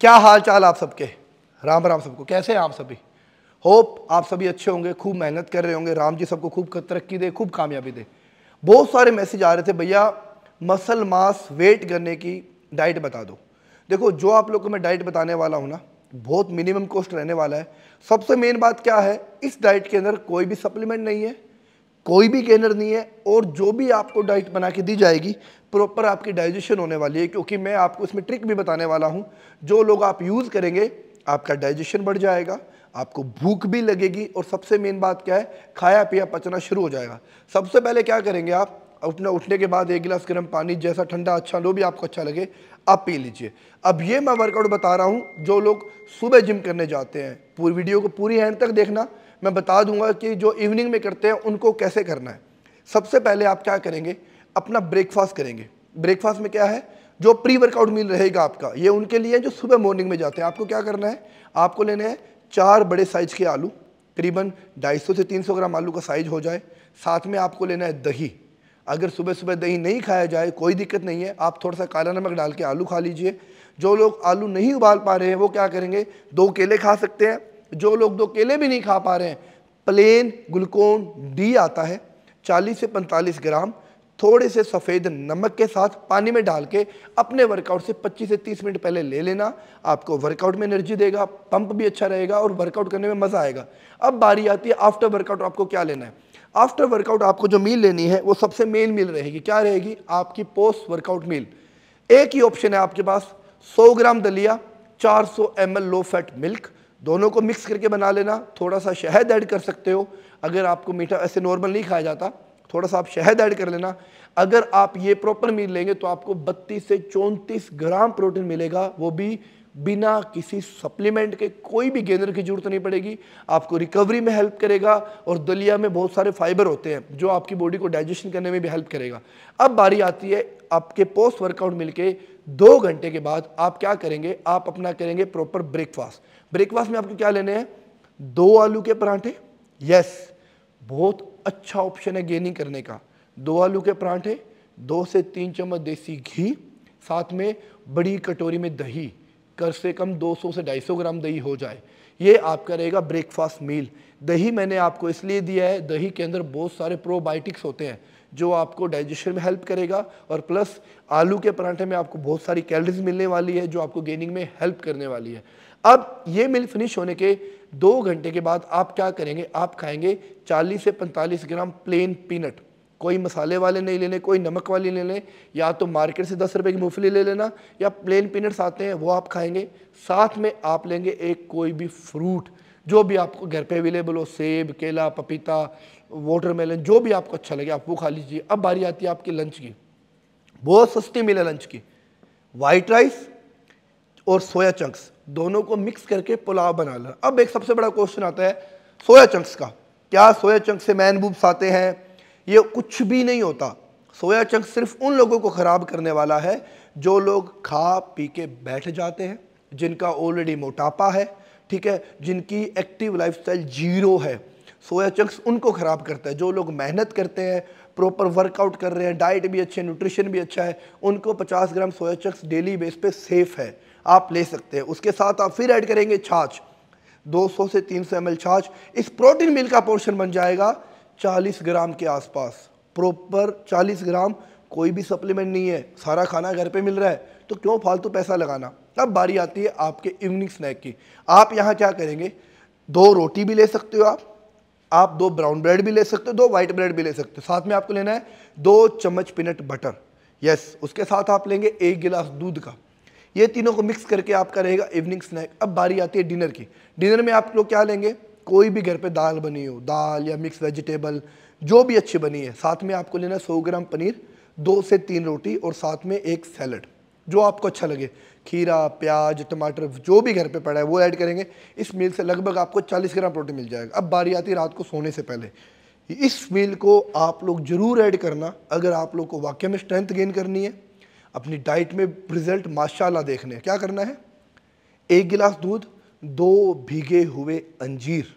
क्या हाल चाल आप सबके राम राम सबको कैसे हैं आप सभी होप आप सभी अच्छे होंगे खूब मेहनत कर रहे होंगे राम जी सबको खूब तरक्की दे खूब कामयाबी दे बहुत सारे मैसेज आ रहे थे भैया मसल मास वेट करने की डाइट बता दो देखो जो आप लोग को मैं डाइट बताने वाला हूँ ना बहुत मिनिमम कॉस्ट रहने वाला है सबसे मेन बात क्या है इस डाइट के अंदर कोई भी सप्लीमेंट नहीं है कोई भी गेनर नहीं है और जो भी आपको डाइट बना के दी जाएगी प्रॉपर आपकी डाइजेशन होने वाली है क्योंकि मैं आपको इसमें ट्रिक भी बताने वाला हूँ जो लोग आप यूज़ करेंगे आपका डाइजेशन बढ़ जाएगा आपको भूख भी लगेगी और सबसे मेन बात क्या है खाया पिया पचना शुरू हो जाएगा सबसे पहले क्या करेंगे आप अपना उठने के बाद एक गिलास गर्म पानी जैसा ठंडा अच्छा लो भी आपको अच्छा लगे आप पी लीजिए अब ये मैं वर्कआउट बता रहा हूँ जो लोग सुबह जिम करने जाते हैं पूरी वीडियो को पूरी एंड तक देखना मैं बता दूंगा कि जो इवनिंग में करते हैं उनको कैसे करना है सबसे पहले आप क्या करेंगे अपना ब्रेकफास्ट करेंगे ब्रेकफास्ट में क्या है जो प्री वर्कआउट मील रहेगा आपका ये उनके लिए जो सुबह मॉर्निंग में जाते हैं आपको क्या करना है आपको लेने हैं चार बड़े साइज के आलू करीबन ढाई से तीन ग्राम आलू का साइज हो जाए साथ में आपको लेना है दही अगर सुबह सुबह दही नहीं खाया जाए कोई दिक्कत नहीं है आप थोड़ा सा काला नमक डाल के आलू खा लीजिए जो लोग आलू नहीं उबाल पा रहे हैं वो क्या करेंगे दो केले खा सकते हैं जो लोग दो केले भी नहीं खा पा रहे हैं प्लेन ग्लूकोन डी आता है 40 से 45 ग्राम थोड़े से सफ़ेद नमक के साथ पानी में डाल के अपने वर्कआउट से 25 से 30 मिनट पहले ले लेना आपको वर्कआउट में एनर्जी देगा पंप भी अच्छा रहेगा और वर्कआउट करने में मज़ा आएगा अब बारी आती है आफ्टर वर्कआउट आपको क्या लेना है आफ्टर वर्कआउट आपको जो मील लेनी है वो सबसे मेन मील रहेगी क्या रहेगी आपकी पोस्ट वर्कआउट मील एक ही ऑप्शन है आपके पास 100 ग्राम दलिया 400 एम लो फैट मिल्क दोनों को मिक्स करके बना लेना थोड़ा सा शहद ऐड कर सकते हो अगर आपको मीठा ऐसे नॉर्मल नहीं खाया जाता थोड़ा सा आप शहद ऐड कर लेना अगर आप ये प्रॉपर मील लेंगे तो आपको 32 से 34 ग्राम प्रोटीन मिलेगा वो भी बिना किसी सप्लीमेंट के कोई भी गेंदर की जरूरत नहीं पड़ेगी आपको रिकवरी में हेल्प करेगा और दलिया में बहुत सारे फाइबर होते हैं जो आपकी बॉडी को डाइजेशन करने में भी हेल्प करेगा अब बारी आती है आपके पोस्ट वर्कआउट मिलके दो घंटे के बाद आप क्या करेंगे आप अपना करेंगे प्रॉपर ब्रेकफास्ट ब्रेकफास्ट में आपको क्या लेने हैं दो आलू के पराठे यस बहुत अच्छा ऑप्शन है गेनिंग करने का दो आलू के पराठे दो से तीन चम्मच देसी घी साथ में बड़ी कटोरी में दही कम से कम 200 से 250 ग्राम दही हो जाए ये आपका रहेगा ब्रेकफास्ट मील दही मैंने आपको इसलिए दिया है दही के अंदर बहुत सारे प्रोबायोटिक्स होते हैं जो आपको डाइजेशन में हेल्प करेगा और प्लस आलू के पराठे में आपको बहुत सारी कैलरीज मिलने वाली है जो आपको गेनिंग में हेल्प करने वाली है अब ये मिल फिनिश होने के दो घंटे के बाद आप क्या करेंगे आप खाएंगे 40 से 45 ग्राम प्लेन पीनट कोई मसाले वाले नहीं लेने कोई नमक वाले ले लें या तो मार्केट से दस रुपए की मूंगफली ले लेना या प्लेन पीनट्स आते हैं वो आप खाएंगे साथ में आप लेंगे एक कोई भी फ्रूट जो भी आपको घर पे अवेलेबल हो सेब केला पपीता वाटरमेलन जो भी आपको अच्छा लगे आप वो खा लीजिए अब बारी आती है आपकी लंच की बहुत सस्ती मिले लंच की वाइट राइस और सोया चंक्स दोनों को मिक्स करके पुलाव बना ला अब एक सबसे बड़ा क्वेश्चन आता है सोया चंक्स का क्या सोया चंक्स से मैन बूब्स आते हैं ये कुछ भी नहीं होता सोया चंक सिर्फ उन लोगों को ख़राब करने वाला है जो लोग खा पी के बैठ जाते हैं जिनका ऑलरेडी मोटापा है ठीक है जिनकी एक्टिव लाइफस्टाइल जीरो है सोया चंक्स उनको ख़राब करता है जो लोग मेहनत करते हैं प्रॉपर वर्कआउट कर रहे हैं डाइट भी अच्छी है न्यूट्रिशन भी अच्छा है उनको 50 gram soya chunks daily base पे सेफ़ है आप ले सकते हैं उसके साथ आप फिर ऐड करेंगे छाछ 200 से 300 सौ एम छाछ इस प्रोटीन मिल का पोर्शन बन जाएगा 40 ग्राम के आसपास प्रॉपर 40 ग्राम कोई भी सप्लीमेंट नहीं है सारा खाना घर पे मिल रहा है तो क्यों फालतू पैसा लगाना अब बारी आती है आपके इवनिंग स्नैक की आप यहाँ क्या करेंगे दो रोटी भी ले सकते हो आप आप दो ब्राउन ब्रेड भी ले सकते हो दो वाइट ब्रेड भी ले सकते हो साथ में आपको लेना है दो चम्मच पीनट बटर यस उसके साथ आप लेंगे एक गिलास दूध का ये तीनों को मिक्स करके आपका रहेगा इवनिंग स्नैक अब बारी आती है डिनर की डिनर में आप लोग क्या लेंगे कोई भी घर पे दाल बनी हो दाल या मिक्स वेजिटेबल जो भी अच्छी बनी है साथ में आपको लेना है सौ ग्राम पनीर दो से तीन रोटी और साथ में एक सैलड जो आपको अच्छा लगे खीरा प्याज टमाटर जो भी घर पे पड़ा है वो ऐड करेंगे इस मील से लगभग आपको 40 ग्राम प्रोटीन मिल जाएगा अब बारी आती है रात को सोने से पहले इस मील को आप लोग ज़रूर ऐड करना अगर आप लोग को वाकई में स्ट्रेंथ गेन करनी है अपनी डाइट में रिज़ल्ट माशाल्लाह देखने क्या करना है एक गिलास दूध दो भीगे हुए अंजीर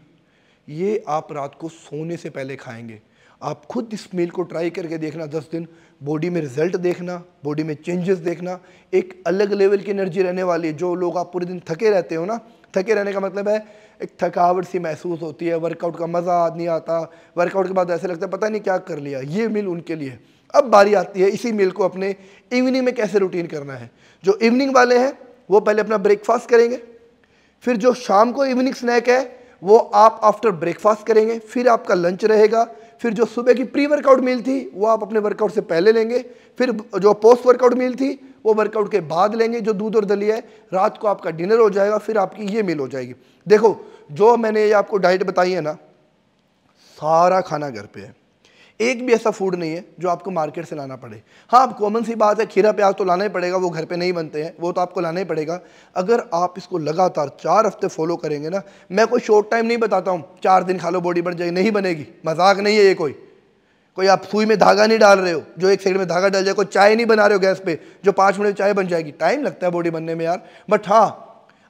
ये आप रात को सोने से पहले खाएंगे आप खुद इस मील को ट्राई करके देखना दस दिन बॉडी में रिजल्ट देखना बॉडी में चेंजेस देखना एक अलग लेवल की एनर्जी रहने वाली है जो लोग आप पूरे दिन थके रहते हो ना थके रहने का मतलब है एक थकावट सी महसूस होती है वर्कआउट का मज़ा नहीं आता वर्कआउट के बाद ऐसे लगता है पता नहीं क्या कर लिया ये मील उनके लिए अब बारी आती है इसी मील को अपने इवनिंग में कैसे रूटीन करना है जो इवनिंग वाले हैं वो पहले अपना ब्रेकफास्ट करेंगे फिर जो शाम को इवनिंग स्नैक है वो आप आफ्टर ब्रेकफास्ट करेंगे फिर आपका लंच रहेगा फिर जो सुबह की प्री वर्कआउट मील थी वो आप अपने वर्कआउट से पहले लेंगे फिर जो पोस्ट वर्कआउट मील थी वो वर्कआउट के बाद लेंगे जो दूध और दलिया है रात को आपका डिनर हो जाएगा फिर आपकी ये मील हो जाएगी देखो जो मैंने ये आपको डाइट बताई है ना सारा खाना घर पे है एक भी ऐसा फूड नहीं है जो आपको मार्केट से लाना पड़े हाँ आप कॉमन सी बात है खीरा प्याज तो लाना ही पड़ेगा वो घर पे नहीं बनते हैं वो तो आपको लाना ही पड़ेगा अगर आप इसको लगातार चार हफ्ते फॉलो करेंगे ना मैं कोई शॉर्ट टाइम नहीं बताता हूँ चार दिन खा लो बॉडी बन जाएगी नहीं बनेगी मजाक नहीं है ये कोई कोई आप सुई में धागा नहीं डाल रहे हो जो एक सेकंड में धागा डाल जाए कोई चाय नहीं बना रहे हो गैस पे जो पाँच मिनट चाय बन जाएगी टाइम लगता है बॉडी बनने में यार बट हाँ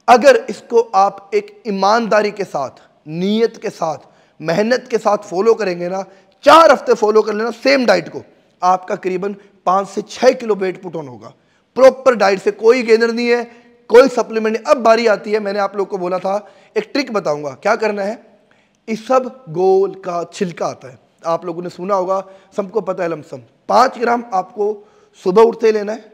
अगर इसको आप एक ईमानदारी के साथ नीयत के साथ मेहनत के साथ फॉलो करेंगे ना चार हफ्ते फॉलो कर लेना सेम डाइट को आपका करीबन पाँच से छः किलो वेट पुट ऑन होगा प्रॉपर डाइट से कोई गेनर नहीं है कोई सप्लीमेंट नहीं अब बारी आती है मैंने आप लोग को बोला था एक ट्रिक बताऊंगा क्या करना है इस सब गोल का छिलका आता है आप लोगों ने सुना होगा सबको पता है लमसम पाँच ग्राम आपको सुबह उठते लेना है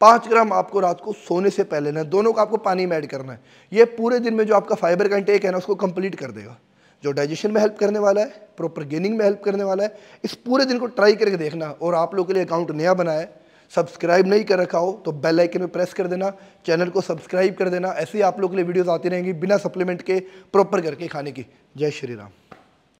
पाँच ग्राम आपको रात को सोने से पहले लेना है दोनों को आपको पानी में ऐड करना है ये पूरे दिन में जो आपका फाइबर का इंटेक है ना उसको कंप्लीट कर देगा जो डाइजेशन में हेल्प करने वाला है प्रॉपर गेनिंग में हेल्प करने वाला है इस पूरे दिन को ट्राई करके देखना और आप लोगों के लिए अकाउंट नया बनाया सब्सक्राइब नहीं कर रखा हो तो बेल आइकन में प्रेस कर देना चैनल को सब्सक्राइब कर देना ऐसे ही आप लोगों के लिए वीडियोस आती रहेंगी बिना सप्लीमेंट के प्रॉपर करके खाने की जय श्री राम